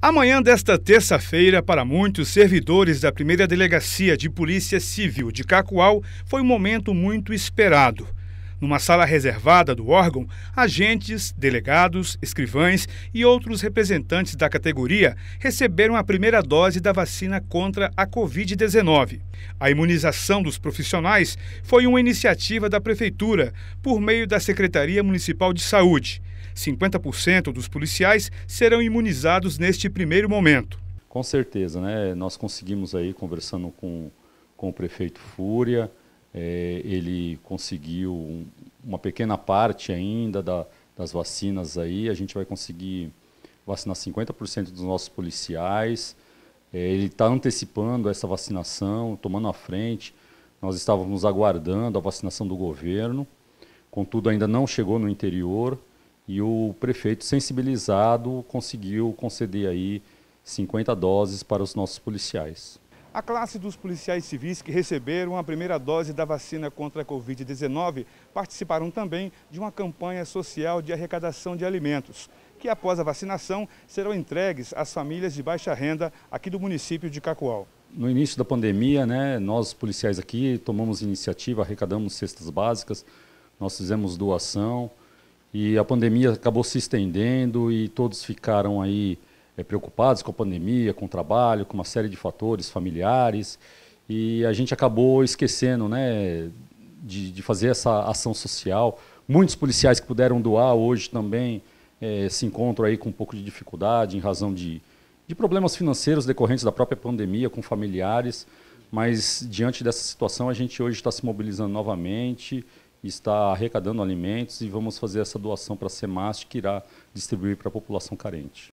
Amanhã desta terça-feira, para muitos servidores da primeira delegacia de Polícia Civil de Cacoal, foi um momento muito esperado. Numa sala reservada do órgão, agentes, delegados, escrivães e outros representantes da categoria receberam a primeira dose da vacina contra a Covid-19. A imunização dos profissionais foi uma iniciativa da Prefeitura, por meio da Secretaria Municipal de Saúde. 50% dos policiais serão imunizados neste primeiro momento. Com certeza, né? Nós conseguimos aí, conversando com, com o prefeito Fúria, é, ele conseguiu um, uma pequena parte ainda da, das vacinas aí. A gente vai conseguir vacinar 50% dos nossos policiais. É, ele está antecipando essa vacinação, tomando a frente. Nós estávamos aguardando a vacinação do governo, contudo ainda não chegou no interior. E o prefeito, sensibilizado, conseguiu conceder aí 50 doses para os nossos policiais. A classe dos policiais civis que receberam a primeira dose da vacina contra a Covid-19 participaram também de uma campanha social de arrecadação de alimentos, que após a vacinação serão entregues às famílias de baixa renda aqui do município de Cacoal. No início da pandemia, né, nós policiais aqui tomamos iniciativa, arrecadamos cestas básicas, nós fizemos doação e a pandemia acabou se estendendo e todos ficaram aí é, preocupados com a pandemia, com o trabalho, com uma série de fatores familiares. E a gente acabou esquecendo né, de, de fazer essa ação social. Muitos policiais que puderam doar hoje também é, se encontram aí com um pouco de dificuldade em razão de, de problemas financeiros decorrentes da própria pandemia, com familiares. Mas diante dessa situação, a gente hoje está se mobilizando novamente está arrecadando alimentos e vamos fazer essa doação para a SEMAST, que irá distribuir para a população carente.